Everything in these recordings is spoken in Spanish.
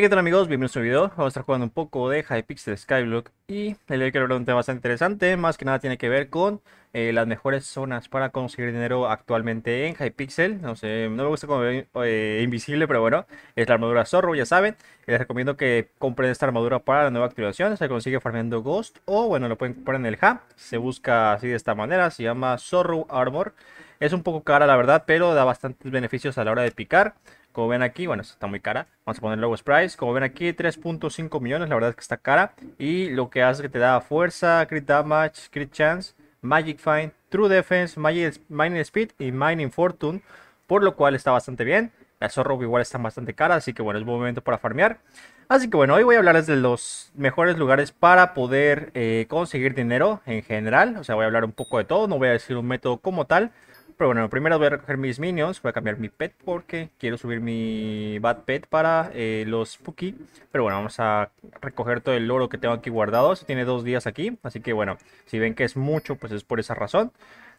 ¿qué tal amigos? Bienvenidos a un video. Vamos a estar jugando un poco de Hypixel Skyblock y el día de hoy quiero hablar de un tema bastante interesante. Más que nada tiene que ver con eh, las mejores zonas para conseguir dinero actualmente en Hypixel. No sé, no me gusta como eh, invisible, pero bueno, es la armadura Zorro, ya saben. Les recomiendo que compren esta armadura para la nueva activación, Se consigue farmeando Ghost o bueno, lo pueden comprar en el hub. Se busca así de esta manera, se llama Zorro Armor. Es un poco cara la verdad, pero da bastantes beneficios a la hora de picar. Como ven aquí, bueno, está muy cara. Vamos a poner luego price. Como ven aquí, 3.5 millones. La verdad es que está cara. Y lo que hace es que te da fuerza, crit damage, crit chance, magic find, true defense, mining speed y mining fortune. Por lo cual está bastante bien. Las Zorro igual están bastante caras, así que bueno, es buen momento para farmear. Así que bueno, hoy voy a hablarles de los mejores lugares para poder eh, conseguir dinero en general. O sea, voy a hablar un poco de todo, no voy a decir un método como tal. Pero bueno, primero voy a recoger mis minions. Voy a cambiar mi pet porque quiero subir mi bad pet para eh, los spooky Pero bueno, vamos a recoger todo el oro que tengo aquí guardado. Se tiene dos días aquí. Así que bueno, si ven que es mucho, pues es por esa razón.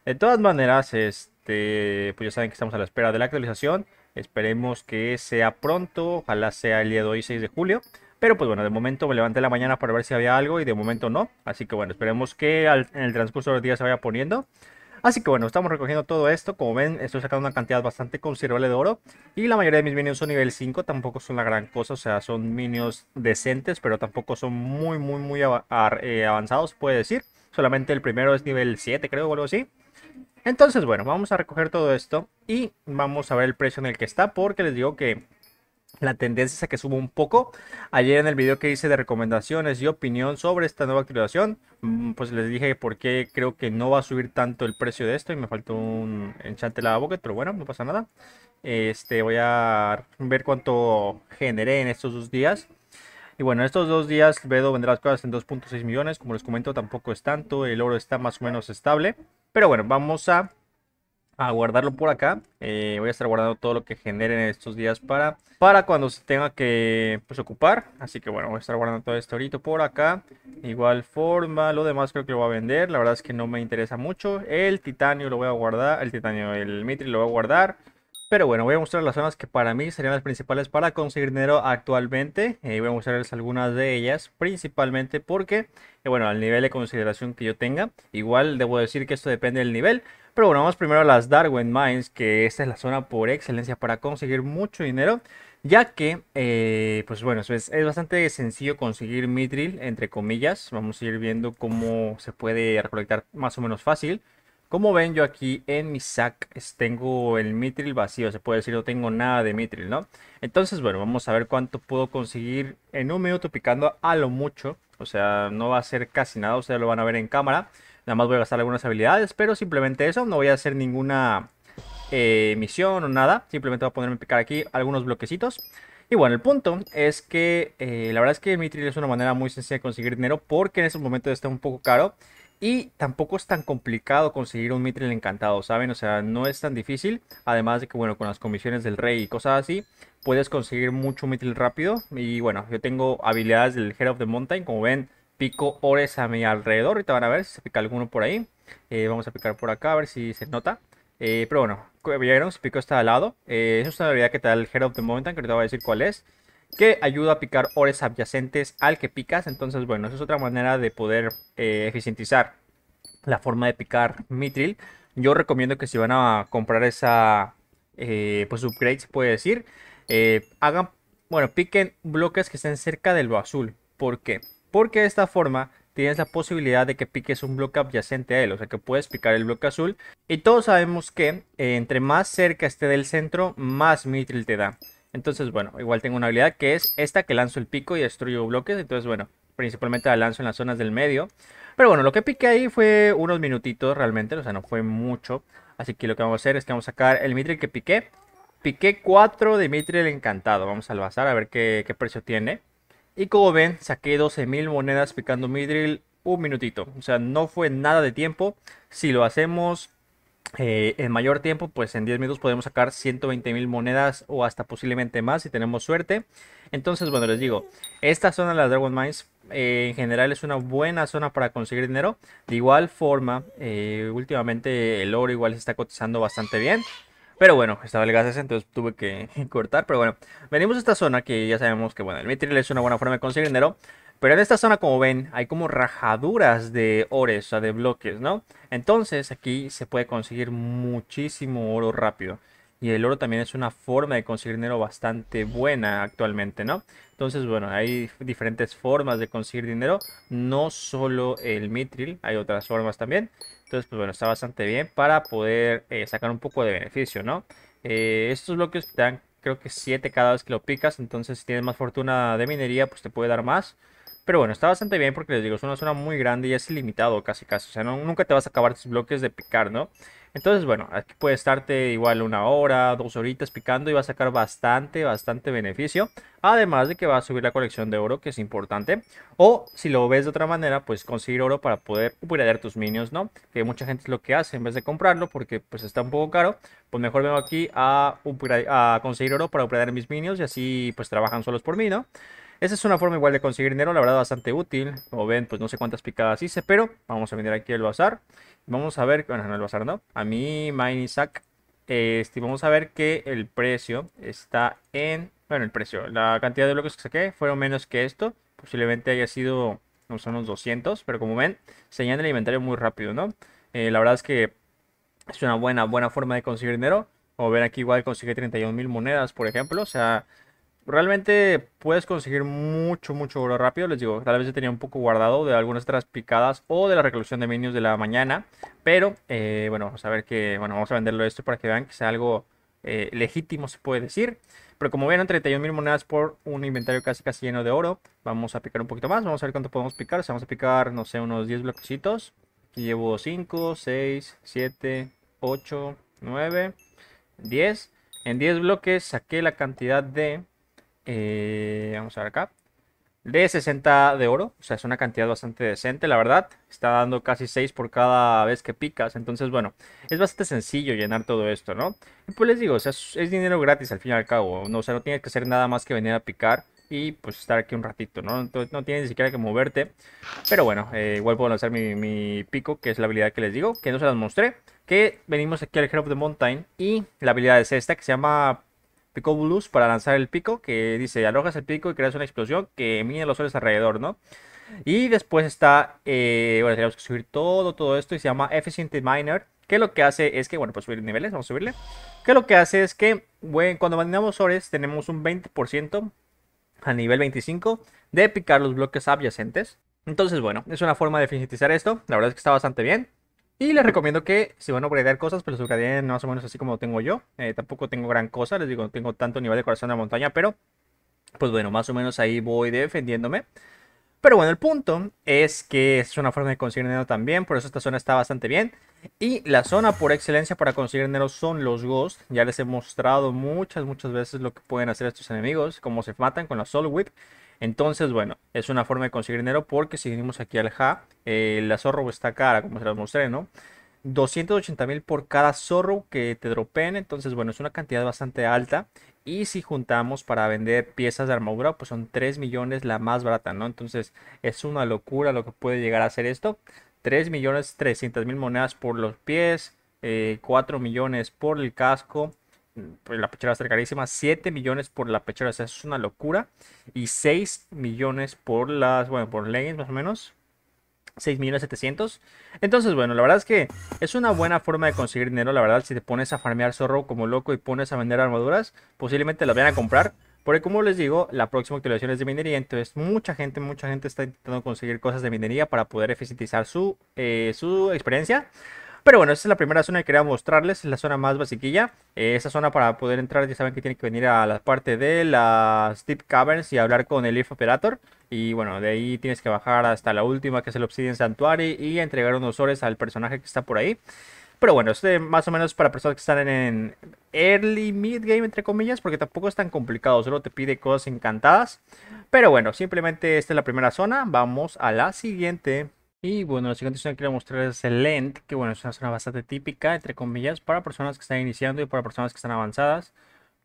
De todas maneras, este, pues ya saben que estamos a la espera de la actualización. Esperemos que sea pronto. Ojalá sea el día de 6 de julio. Pero pues bueno, de momento me levanté la mañana para ver si había algo y de momento no. Así que bueno, esperemos que en el transcurso de los días se vaya poniendo. Así que bueno, estamos recogiendo todo esto. Como ven, estoy sacando una cantidad bastante considerable de oro. Y la mayoría de mis minions son nivel 5. Tampoco son la gran cosa. O sea, son minions decentes, pero tampoco son muy, muy, muy eh, avanzados, puede decir. Solamente el primero es nivel 7, creo, o algo así. Entonces, bueno, vamos a recoger todo esto y vamos a ver el precio en el que está porque les digo que la tendencia es a que suba un poco. Ayer en el video que hice de recomendaciones y opinión sobre esta nueva actualización, mm, pues les dije por qué creo que no va a subir tanto el precio de esto y me faltó un enchante la boca, pero bueno, no pasa nada. Este, voy a ver cuánto generé en estos dos días. Y bueno, estos dos días Vedo vendrá las cosas en 2.6 millones. Como les comento, tampoco es tanto. El oro está más o menos estable. Pero bueno, vamos a a guardarlo por acá. Eh, voy a estar guardando todo lo que en estos días para, para cuando se tenga que pues, ocupar. Así que bueno, voy a estar guardando todo esto ahorita por acá. Igual forma, lo demás creo que lo voy a vender. La verdad es que no me interesa mucho. El titanio lo voy a guardar. El titanio, el mitri lo voy a guardar. Pero bueno, voy a mostrar las zonas que para mí serían las principales para conseguir dinero actualmente. Eh, voy a mostrarles algunas de ellas, principalmente porque, eh, bueno, al nivel de consideración que yo tenga. Igual debo decir que esto depende del nivel. Pero bueno, vamos primero a las Darwin Mines, que esta es la zona por excelencia para conseguir mucho dinero, ya que, eh, pues bueno, es, bastante sencillo conseguir Mithril, entre comillas. Vamos a ir viendo cómo se puede recolectar más o menos fácil. Como ven, yo aquí en mi sac tengo el Mithril vacío, se puede decir, no tengo nada de Mithril, ¿no? Entonces, bueno, vamos a ver cuánto puedo conseguir en un minuto picando a lo mucho. O sea, no va a ser casi nada, ustedes lo van a ver en cámara. Nada más voy a gastar algunas habilidades, pero simplemente eso. No voy a hacer ninguna eh, misión o nada. Simplemente voy a ponerme a picar aquí algunos bloquecitos. Y bueno, el punto es que eh, la verdad es que el mitril es una manera muy sencilla de conseguir dinero porque en estos momentos está un poco caro. Y tampoco es tan complicado conseguir un Mitril encantado, ¿saben? O sea, no es tan difícil. Además de que, bueno, con las comisiones del rey y cosas así, puedes conseguir mucho Mitril rápido. Y bueno, yo tengo habilidades del Head of the Mountain. Como ven, pico ores a mi alrededor. Ahorita van a ver si se pica alguno por ahí. Eh, vamos a picar por acá a ver si se nota. Eh, pero bueno, ya vieron, pico está al lado. Eh, es una habilidad que te da el Head of the Moment que ahorita voy a decir cuál es. Que ayuda a picar ores adyacentes al que picas. Entonces, bueno, esa es otra manera de poder eficientizar la forma de picar Mitril. Yo recomiendo que si van a comprar esa, pues upgrade se puede decir, hagan, bueno, piquen bloques que estén cerca del lo azul. ¿Por qué? porque de esta forma tienes la posibilidad de que piques un bloque adyacente a él, o sea que puedes picar el bloque azul. Y todos sabemos que eh, entre más cerca esté del centro, más mitril te da. Entonces, bueno, igual tengo una habilidad que es esta que lanzo el pico y destruyo bloques. Entonces, bueno, principalmente la lanzo en las zonas del medio. Pero bueno, lo que piqué ahí fue unos minutitos realmente, o sea, no fue mucho. Así que lo que vamos a hacer es que vamos a sacar el mitril que piqué. Piqué 4 de mitril encantado. Vamos al bazar a ver qué, qué precio tiene. Y como ven, saqué 12.000 monedas picando mi un minutito. O sea, no fue nada de tiempo. Si lo hacemos eh, en mayor tiempo, pues en 10 minutos podemos sacar 120,000 monedas o hasta posiblemente más si tenemos suerte. Entonces, bueno, les digo, esta zona de las Dragon Mines eh, en general es una buena zona para conseguir dinero. De igual forma, eh, últimamente el oro igual se está cotizando bastante bien. Pero bueno, estaba el gas entonces tuve que cortar. Pero bueno, venimos a esta zona que ya sabemos que, bueno, el mitril es una buena forma de conseguir dinero. Pero en esta zona, como ven, hay como rajaduras de ores, o sea, de bloques, ¿no? Entonces aquí se puede conseguir muchísimo oro rápido. Y el oro también es una forma de conseguir dinero bastante buena actualmente, ¿no? Entonces, bueno, hay diferentes formas de conseguir dinero. No solo el mitril, hay otras formas también. Entonces, pues bueno, está bastante bien para poder eh, sacar un poco de beneficio, ¿no? Eh, estos bloques te dan creo que 7 cada vez que lo picas, entonces si tienes más fortuna de minería, pues te puede dar más. Pero bueno, está bastante bien porque les digo, es una zona muy grande y es ilimitado casi casi. O sea, nunca te vas a acabar tus bloques de picar, ¿no? Entonces, bueno, aquí puedes estarte igual una hora, dos horitas picando y vas a sacar bastante, bastante beneficio. Además de que va a subir la colección de oro, que es importante. O si lo ves de otra manera, pues conseguir oro para poder upgradear tus minions, ¿no? Que mucha gente es lo que hace en vez de comprarlo porque pues está un poco caro. Pues mejor vengo aquí a, a conseguir oro para upgradear mis minions y así pues trabajan solos por mí, ¿no? Esa es una forma igual de conseguir dinero, la verdad bastante útil. Como ven, pues no sé cuántas picadas hice, pero vamos a venir aquí al bazar. Vamos a ver, bueno, no el bazar, no. A mí, Mine Sack. Este, vamos a ver que el precio está en... Bueno, el precio, la cantidad de bloques que saqué fueron menos que esto. Posiblemente haya sido, no son unos 200, pero como ven, se el inventario muy rápido, ¿no? Eh, la verdad es que es una buena, buena forma de conseguir dinero. Como ven aquí igual consigue 31.000 monedas, por ejemplo. O sea, realmente puedes conseguir mucho, mucho oro rápido. Les digo, tal vez yo tenía un poco guardado de algunas otras picadas o de la recolección de minions de la mañana. Pero, eh, bueno, vamos a ver que, bueno, vamos a venderlo esto para que vean que sea algo eh, legítimo, se puede decir. Pero como vieron, mil monedas por un inventario casi casi lleno de oro. Vamos a picar un poquito más, vamos a ver cuánto podemos picar. O vamos a picar, no sé, unos 10 bloquecitos. llevo 5, 6, 7, 8, 9, 10. En 10 bloques saqué la cantidad de eh, vamos a ver acá. De 60 de oro. O sea, es una cantidad bastante decente, la verdad. Está dando casi 6 por cada vez que picas. Entonces, bueno, es bastante sencillo llenar todo esto, ¿no? pues les digo, o sea, es dinero gratis al fin y al cabo. No, o sea, no tienes que hacer nada más que venir a picar y pues estar aquí un ratito, ¿no? Entonces, no tienes ni siquiera que moverte. Pero bueno, eh, igual puedo lanzar mi, mi, pico, que es la habilidad que les digo, que no se las mostré. Que venimos aquí al Hero of the Mountain y la habilidad es esta, que se llama Pico Blues para lanzar el pico, que dice, alojas el pico y creas una explosión que mide los soles alrededor, ¿no? Y después está, eh, bueno, tenemos que subir todo, todo esto y se llama Efficient Miner, que lo que hace es que, bueno, pues subir niveles, vamos a subirle, que lo que hace es que, bueno, cuando mandamos soles tenemos un 20% a nivel 25 de picar los bloques adyacentes. Entonces, bueno, es una forma de eficientizar esto, la verdad es que está bastante bien. Y les recomiendo que si van a upgradear cosas, pero pues, su upgradeen más o menos así como tengo yo. Eh, tampoco tengo gran cosa, les digo, no tengo tanto nivel de corazón de montaña, pero pues bueno, más o menos ahí voy defendiéndome. Pero bueno, el punto es que es una forma de conseguir dinero también, por eso esta zona está bastante bien. Y la zona por excelencia para conseguir dinero son los ghosts. Ya les he mostrado muchas, muchas veces lo que pueden hacer estos enemigos, cómo se matan con la Soul Whip. Entonces, bueno, es una forma de conseguir dinero porque si venimos aquí al HA, la Zorro está cara, como se las mostré, ¿no? 280 mil por cada zorro que te dropeen. Entonces, bueno, es una cantidad bastante alta. Y si juntamos para vender piezas de armadura, pues son 3 millones la más barata, ¿no? Entonces, es una locura lo que puede llegar a hacer esto. 3 millones 300 mil monedas por los pies, 4 eh, millones por el casco, pues, la pechera va a estar carísima. 7 millones por la pechera, o sea, es una locura. Y 6 millones por las, bueno, por leggings más o menos. 6 millones 700. Entonces, bueno, la verdad es que es una buena forma de conseguir dinero. La verdad, si te pones a farmear zorro como loco y pones a vender armaduras, posiblemente las vayan a comprar. Porque como les digo, la próxima actualización es de minería, entonces mucha gente, mucha gente está intentando conseguir cosas de minería para poder eficientizar su, eh, su experiencia. Pero bueno, esta es la primera zona que quería mostrarles, es la zona más basiquilla. Esta eh, esa zona para poder entrar ya saben que tienen que venir a la parte de las Deep Caverns y hablar con el Leaf Operator. Y bueno, de ahí tienes que bajar hasta la última que es el Obsidian Sanctuary y entregar unos ores al personaje que está por ahí. Pero bueno, este más o menos para personas que están en early mid game, entre comillas, porque tampoco es tan complicado, solo te pide cosas encantadas. Pero bueno, simplemente esta es la primera zona, vamos a la siguiente. Y bueno, la siguiente zona que quiero mostrar es el Lent, que bueno, es una zona bastante típica, entre comillas, para personas que están iniciando y para personas que están avanzadas,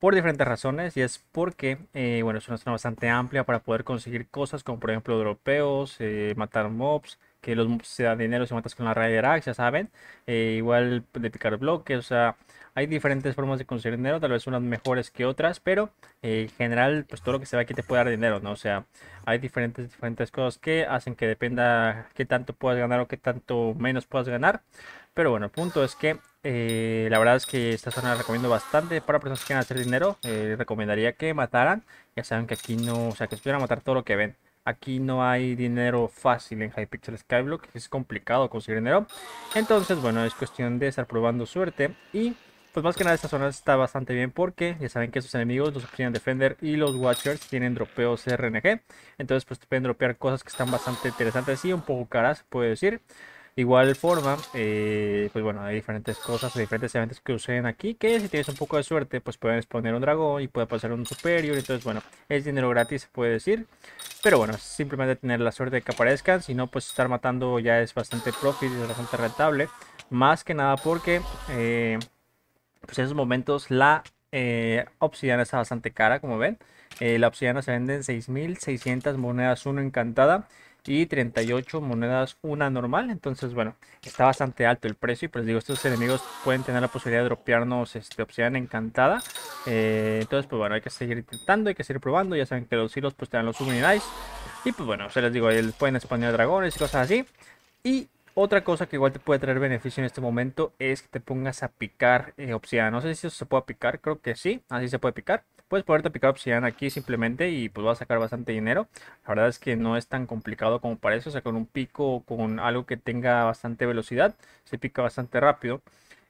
por diferentes razones, y es porque, eh, bueno, es una zona bastante amplia para poder conseguir cosas como, por ejemplo, europeos, eh, matar mobs, que los mobs se dan dinero si matas con la Rider Axe, ya saben, eh, igual de picar bloques, o sea, hay diferentes formas de conseguir dinero, tal vez unas mejores que otras, pero eh, en general, pues todo lo que se ve aquí te puede dar dinero, ¿no? O sea, hay diferentes, diferentes cosas que hacen que dependa qué tanto puedas ganar o qué tanto menos puedas ganar. Pero bueno, el punto es que eh, la verdad es que esta zona la recomiendo bastante para personas que quieran hacer dinero. Eh, recomendaría que mataran. Ya saben que aquí no, o sea, que a matar todo lo que ven. Aquí no hay dinero fácil en Hypixel Skyblock, es complicado conseguir dinero. Entonces, bueno, es cuestión de estar probando suerte y pues más que nada esta zona está bastante bien porque ya saben que sus enemigos, los Obsidian Defender y los Watchers tienen dropeos RNG. Entonces pues te pueden dropear cosas que están bastante interesantes y un poco caras, puede decir. Igual forma, eh, pues bueno, hay diferentes cosas, hay diferentes eventos que suceden aquí, que si tienes un poco de suerte, pues puedes poner un dragón y puede pasar un superior, entonces bueno, es dinero gratis, se puede decir. Pero bueno, simplemente tener la suerte de que aparezcan, si no, pues estar matando ya es bastante profit, y es bastante rentable. Más que nada porque... Eh, pues en esos momentos la eh, obsidiana está bastante cara, como ven. Eh, la obsidiana se vende en 6.600 monedas una encantada y 38 monedas una normal. Entonces, bueno, está bastante alto el precio. Y pues digo, estos enemigos pueden tener la posibilidad de dropearnos este, obsidiana encantada. Eh, entonces, pues bueno, hay que seguir intentando, hay que seguir probando. Ya saben que los hilos pues te dan los unidades Y pues bueno, se les digo, pueden expandir dragones y cosas así. Y otra cosa que igual te puede traer beneficio en este momento es que te pongas a picar eh, obsidiana. No sé si eso se puede picar, creo que sí, así se puede picar. Puedes ponerte a picar obsidiana aquí simplemente y pues vas a sacar bastante dinero. La verdad es que no es tan complicado como parece, o sea, con un pico o con algo que tenga bastante velocidad, se pica bastante rápido.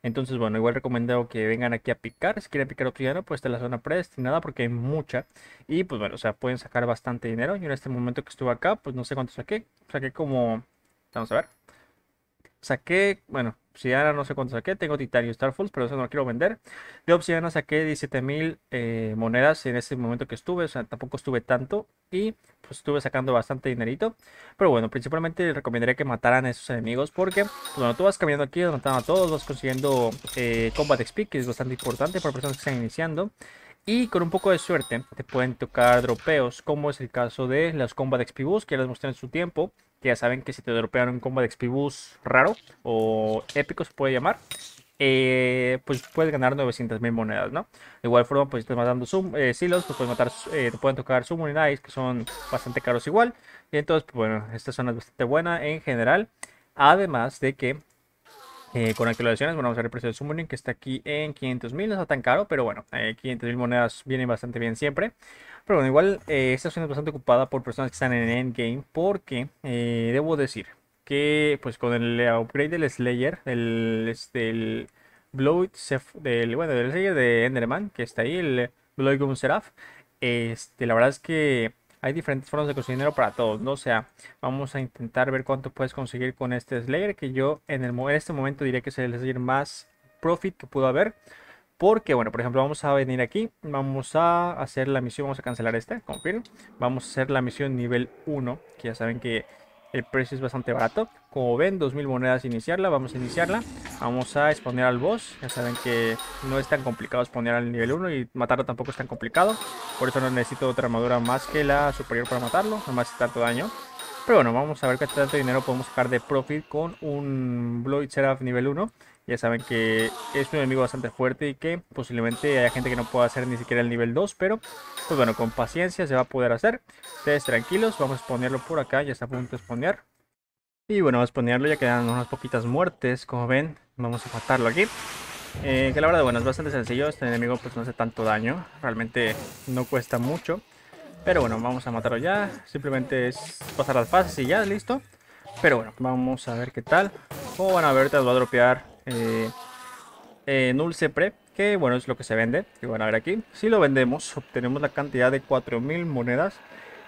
Entonces, bueno, igual recomiendo que vengan aquí a picar. Si quieren picar obsidiana, pues está la zona predestinada porque hay mucha. Y pues bueno, o sea, pueden sacar bastante dinero. Yo en este momento que estuve acá, pues no sé cuánto saqué. Saqué como... Vamos a ver. Saqué, bueno, obsidiana no sé cuánto saqué. Tengo titanio Starfalls, pero eso no lo quiero vender. De obsidiana saqué 17.000 eh, monedas en ese momento que estuve. O sea, tampoco estuve tanto. Y pues estuve sacando bastante dinerito. Pero bueno, principalmente recomendaría que mataran a esos enemigos. Porque pues, bueno, tú vas caminando aquí, matando a todos. Vas consiguiendo eh, combat XP, que es bastante importante para personas que están iniciando. Y con un poco de suerte te pueden tocar dropeos, como es el caso de las Combat XP boosts que ya les mostré en su tiempo que ya saben que si te dropean un combo de XP raro o épico se puede llamar, eh, pues puedes ganar 900.000 monedas, ¿no? De igual forma, pues estás matando eh, silos, te pues pueden, matar, eh, te pueden tocar summon que son bastante caros igual. Y entonces, pues, bueno, esta zona es bastante buena en general. Además de que eh, con actualizaciones, vamos a ver el precio del Summoning que está aquí en 500.000, no está tan caro, pero bueno, eh, 500 mil monedas vienen bastante bien siempre. Pero bueno, igual eh, esta opción es bastante ocupada por personas que están en Endgame porque eh, debo decir que pues con el upgrade del Slayer, el, este, Blood, del, bueno, del Slayer de Enderman que está ahí, el Gun Seraph, este, la verdad es que hay diferentes formas de conseguir dinero para todos, ¿no? O sea, vamos a intentar ver cuánto puedes conseguir con este Slayer, que yo en, el, este momento diré que es el Slayer más profit que pudo haber. Porque, bueno, por ejemplo, vamos a venir aquí, vamos a hacer la misión, vamos a cancelar esta, confirmo, Vamos a hacer la misión nivel 1, que ya saben que el precio es bastante barato. Como ven, 2000 monedas iniciarla. Vamos a iniciarla. Vamos a exponer al boss. Ya saben que no es tan complicado exponer al nivel 1 y matarlo tampoco es tan complicado. Por eso no necesito otra armadura más que la superior para matarlo. Nomás tanto daño. Pero bueno, vamos a ver qué tanto dinero podemos sacar de profit con un Blood nivel 1. Ya saben que es un enemigo bastante fuerte y que posiblemente haya gente que no pueda hacer ni siquiera el nivel 2, pero pues bueno, con paciencia se va a poder hacer. Ustedes tranquilos, vamos a exponerlo por acá, ya está a punto de spawnear. Y bueno, vamos a ponerlo, ya quedan unas poquitas muertes, como ven, vamos a matarlo aquí. Eh, que la verdad, bueno, es bastante sencillo, este enemigo pues no hace tanto daño, realmente no cuesta mucho. Pero bueno, vamos a matarlo ya, simplemente es pasar las fases y ya, listo. Pero bueno, vamos a ver qué tal. Oh, o van a ver, ahorita va a dropear eh, eh, que bueno, es lo que se vende, Y van a ver aquí. Si lo vendemos, obtenemos la cantidad de 4.000 monedas.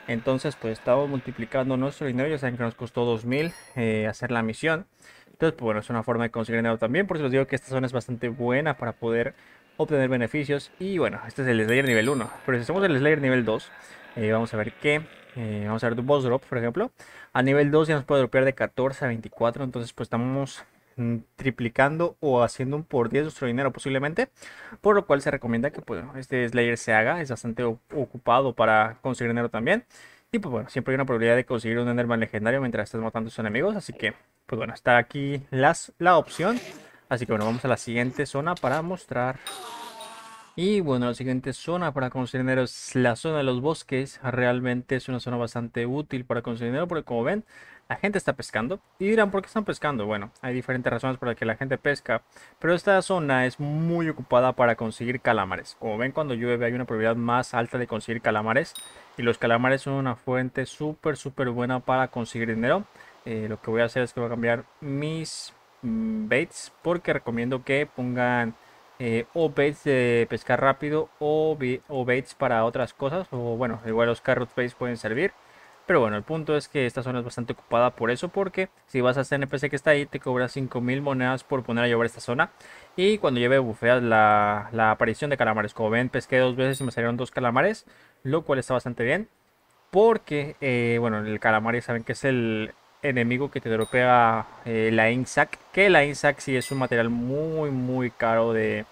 Entonces, pues estamos multiplicando nuestro dinero. Ya saben que nos costó 2.000 eh, hacer la misión. Entonces, pues bueno, es una forma de conseguir dinero también. Por eso les digo que esta zona es bastante buena para poder obtener beneficios. Y bueno, este es el Slayer nivel 1. Pero si hacemos el Slayer nivel 2, eh, vamos a ver qué. Eh, vamos a ver tu boss drop, por ejemplo. A nivel 2 ya nos puede dropear de 14 a 24. Entonces, pues estamos Mm, triplicando o haciendo un por 10 nuestro dinero posiblemente, por lo cual se recomienda que pues, este Slayer se haga, es bastante ocupado para conseguir dinero también. Y pues bueno, siempre hay una probabilidad de conseguir un Enderman legendario mientras estás matando a sus enemigos, así que pues bueno, está aquí las, la opción. Así que bueno, vamos a la siguiente zona para mostrar y bueno, la siguiente zona para conseguir dinero es la zona de los bosques. Realmente es una zona bastante útil para conseguir dinero porque como ven, la gente está pescando. Y dirán, ¿por qué están pescando? Bueno, hay diferentes razones por las que la gente pesca. Pero esta zona es muy ocupada para conseguir calamares. Como ven, cuando llueve hay una probabilidad más alta de conseguir calamares. Y los calamares son una fuente súper, súper buena para conseguir dinero. Eh, lo que voy a hacer es que voy a cambiar mis mm, baits porque recomiendo que pongan eh, o baits de pescar rápido o, baits para otras cosas. O bueno, igual los carrot baits pueden servir. Pero bueno, el punto es que esta zona es bastante ocupada por eso, porque si vas a hacer NPC que está ahí, te cobras 5.000 monedas por poner a llevar esta zona. Y cuando lleve bufeas la, aparición de calamares. Como ven, pesqué dos veces y me salieron dos calamares, lo cual está bastante bien porque, eh, bueno, el ya saben que es el, enemigo que te dropea eh, la INSAC. Que la INSAC sí es un material muy, muy caro de,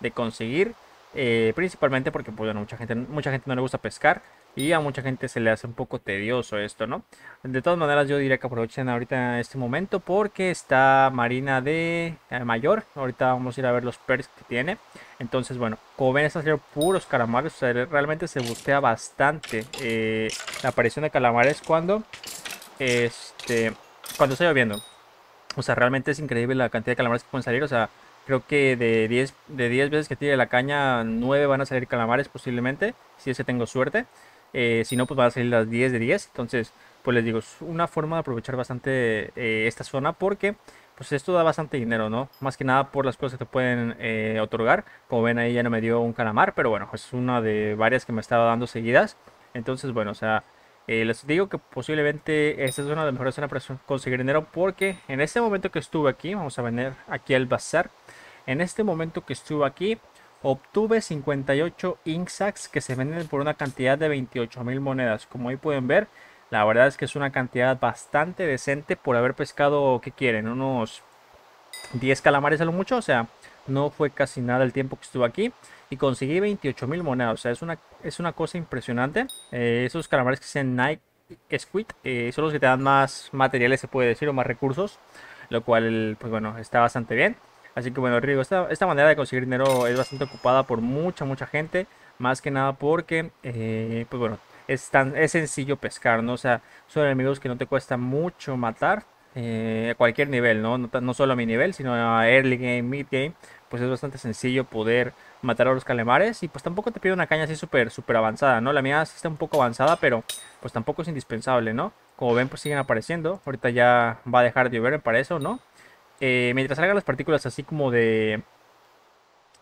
de conseguir. Eh, principalmente porque pues, bueno, mucha, gente, mucha gente no le gusta pescar. Y a mucha gente se le hace un poco tedioso esto, ¿no? De todas maneras, yo diría que aprovechen ahorita en este momento porque está Marina de eh, Mayor. Ahorita vamos a ir a ver los perks que tiene. Entonces, bueno, como ven, están ser puros calamares. realmente se bustea bastante la aparición de calamares cuando este, cuando está lloviendo. O sea, realmente es increíble la cantidad de calamares que pueden salir. O sea, creo que de 10 de 10 veces que tire la caña, 9 van a salir calamares posiblemente, si ese tengo suerte. Eh, si no, pues van a salir las 10 de 10. Entonces, pues les digo, es una forma de aprovechar bastante eh, esta zona porque pues esto da bastante dinero, ¿no? Más que nada por las cosas que te pueden eh, otorgar. Como ven ahí ya no me dio un calamar, pero bueno, es una de varias que me estaba dando seguidas. Entonces, bueno, o sea, eh, les digo que posiblemente esta es una de las mejores zonas para conseguir dinero porque en este momento que estuve aquí, vamos a venir aquí al bazar, en este momento que estuve aquí obtuve 58 Inksacks que se venden por una cantidad de 28 mil monedas. Como ahí pueden ver, la verdad es que es una cantidad bastante decente por haber pescado, ¿qué quieren? Unos 10 calamares a lo mucho, o sea, no fue casi nada el tiempo que estuve aquí. Y conseguí 28 mil monedas. O sea, es una, es una cosa impresionante. Eh, esos calamares que sean Nike Squid eh, son los que te dan más materiales, se puede decir, o más recursos. Lo cual, pues bueno, está bastante bien. Así que bueno, Rigo, esta, manera de conseguir dinero es bastante ocupada por mucha, mucha gente. Más que nada porque, eh, pues bueno, es, es sencillo pescar, ¿no? O sea, son enemigos que no te cuesta mucho matar. Eh, a cualquier nivel, ¿no? ¿no? solo a mi nivel, sino a early game, mid game, pues es bastante sencillo poder matar a los calamares y pues tampoco te pide una caña así súper super avanzada, ¿no? La mía sí está un poco avanzada, pero pues tampoco es indispensable, ¿no? Como ven, pues siguen apareciendo. Ahorita ya va a dejar de llover para eso, ¿no? Eh, mientras salgan las partículas así como de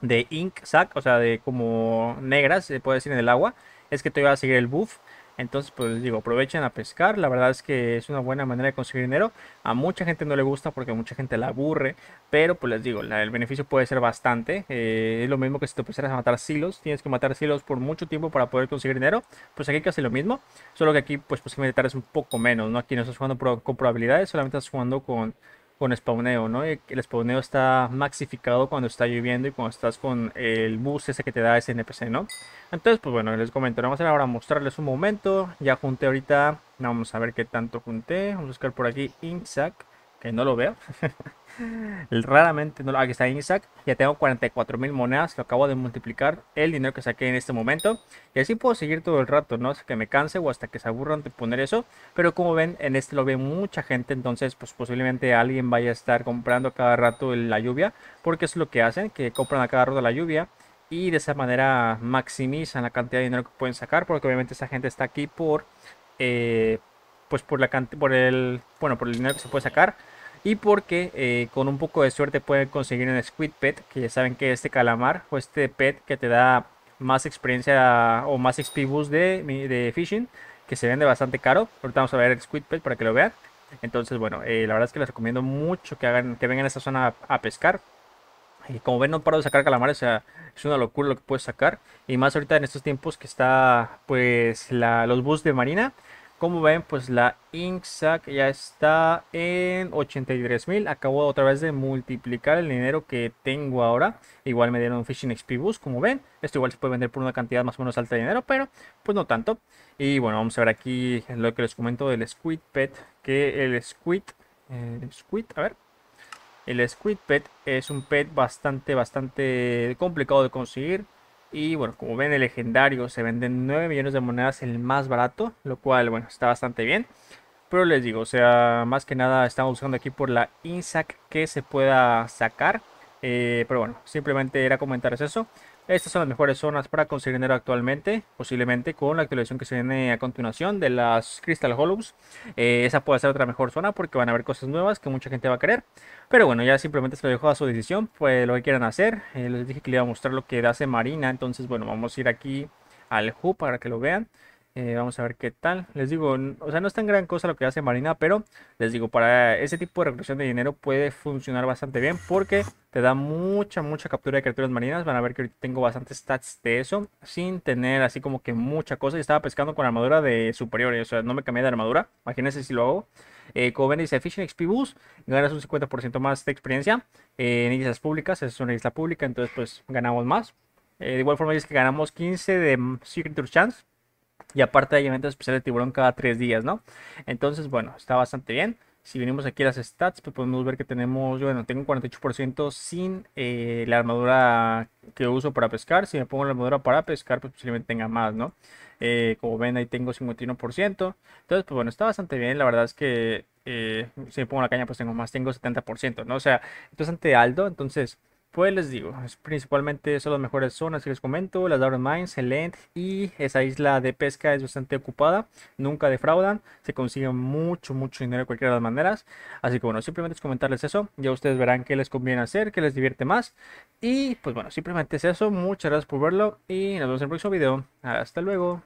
de ink sac, o sea, de como negras, se puede decir en el agua, es que te va a seguir el buff. Entonces, pues les digo, aprovechen a pescar. La verdad es que es una buena manera de conseguir dinero. A mucha gente no le gusta porque mucha gente la aburre. Pero, pues les digo, el beneficio puede ser bastante. Eh, es lo mismo que si te empezaras a matar silos. Tienes que matar silos por mucho tiempo para poder conseguir dinero. Pues aquí casi lo mismo. Solo que aquí, pues posiblemente tardes un poco menos. ¿no? Aquí no estás jugando con probabilidades, solamente estás jugando con con spawneo, ¿no? Eh, el spawneo está maxificado cuando está lloviendo y cuando estás con el boost ese que te da ese NPC, ¿no? Entonces, pues bueno, les comento, vamos a ahora mostrarles un momento. Ya junté ahorita, vamos a ver qué tanto junté. Vamos a buscar por aquí Inksack que no lo veo. Raramente no lo... Aquí está Isaac. Ya tengo 44 mil monedas. Lo acabo de multiplicar el dinero que saqué en este momento. Y así puedo seguir todo el rato, ¿no? Hasta que me canse o hasta que se aburran de poner eso. Pero como ven, en este lo ve mucha gente. Entonces, pues posiblemente alguien vaya a estar comprando cada rato la lluvia. Porque es lo que hacen, que compran a cada rato la lluvia y de esa manera maximizan la cantidad de dinero que pueden sacar porque obviamente esa gente está aquí por eh, pues por la por el bueno por el dinero que se puede sacar y porque eh, con un poco de suerte pueden conseguir un Squid Pet, que ya saben que este calamar o este pet que te da más experiencia o más XP boost de, fishing, que se vende bastante caro. Ahorita vamos a ver el Squid Pet para que lo vean. Entonces, bueno, eh, la verdad es que les recomiendo mucho que, hagan, que vengan a esta zona a, pescar. Y como ven, no paro de sacar calamares, o sea, es una locura lo que puedes sacar. Y más ahorita en estos tiempos que está, pues, los bus de marina. Como ven, pues la INSAC ya está en 83.000. Acabo otra vez de multiplicar el dinero que tengo ahora. Igual me dieron un Fishing XP Boost, como ven. Esto igual se puede vender por una cantidad más o menos alta de dinero, pero pues no tanto. Y bueno, vamos a ver aquí lo que les comento del Squid Pet. Que el Squid... El Squid, a ver. El Squid Pet es un pet bastante, bastante complicado de conseguir. Y bueno, como ven, el legendario se venden 9 millones de monedas el más barato, lo cual, bueno, está bastante bien. Pero les digo, o sea, más que nada estamos buscando aquí por la INSAC que se pueda sacar. Eh, pero bueno, simplemente era comentarles eso. Estas son las mejores zonas para conseguir dinero actualmente, posiblemente con la actualización que se viene a continuación de las Crystal Hollows. Eh, esa puede ser otra mejor zona porque van a haber cosas nuevas que mucha gente va a querer. Pero bueno, ya simplemente se lo dejo a su decisión, pues lo que quieran hacer. Eh, les dije que le iba a mostrar lo que hace Marina, entonces bueno, vamos a ir aquí al HUB para que lo vean. Eh, vamos a ver qué tal. Les digo, o sea, no es tan gran cosa lo que hace Marina, pero les digo, para ese tipo de recolección de dinero puede funcionar bastante bien porque te da mucha, mucha captura de criaturas marinas. Van a ver que ahorita tengo bastantes stats de eso sin tener así como que mucha cosa. Y estaba pescando con armadura de superior, o sea, no me cambié de armadura. Imagínense si lo hago. Eh, como ven, dice Fishing XP Boost, ganas un 50% más de experiencia eh, en islas públicas. Es una isla pública, entonces pues ganamos más. de igual forma, dice que ganamos 15 de mm, Secret Chance y aparte hay eventos especiales de tiburón cada tres días, ¿no? Entonces, bueno, está bastante bien. Si venimos aquí a las stats, pues podemos ver que tenemos, bueno, tengo un 48% sin eh, la armadura que uso para pescar. Si me pongo la armadura para pescar, pues posiblemente tenga más, ¿no? Eh, como ven, ahí tengo 51%. Entonces, pues bueno, está bastante bien. La verdad es que eh, si me pongo la caña, pues tengo más, tengo 70%, ¿no? O sea, es bastante alto. Entonces, pues les digo, principalmente son las mejores zonas que les comento, las Darwin Mines, el Lent y esa isla de pesca es bastante ocupada, nunca defraudan, se consigue mucho, mucho dinero de cualquiera de las maneras, así que bueno, simplemente es comentarles eso, ya ustedes verán qué les conviene hacer, qué les divierte más, y pues bueno, simplemente es eso, muchas gracias por verlo y nos vemos en el próximo video, hasta luego.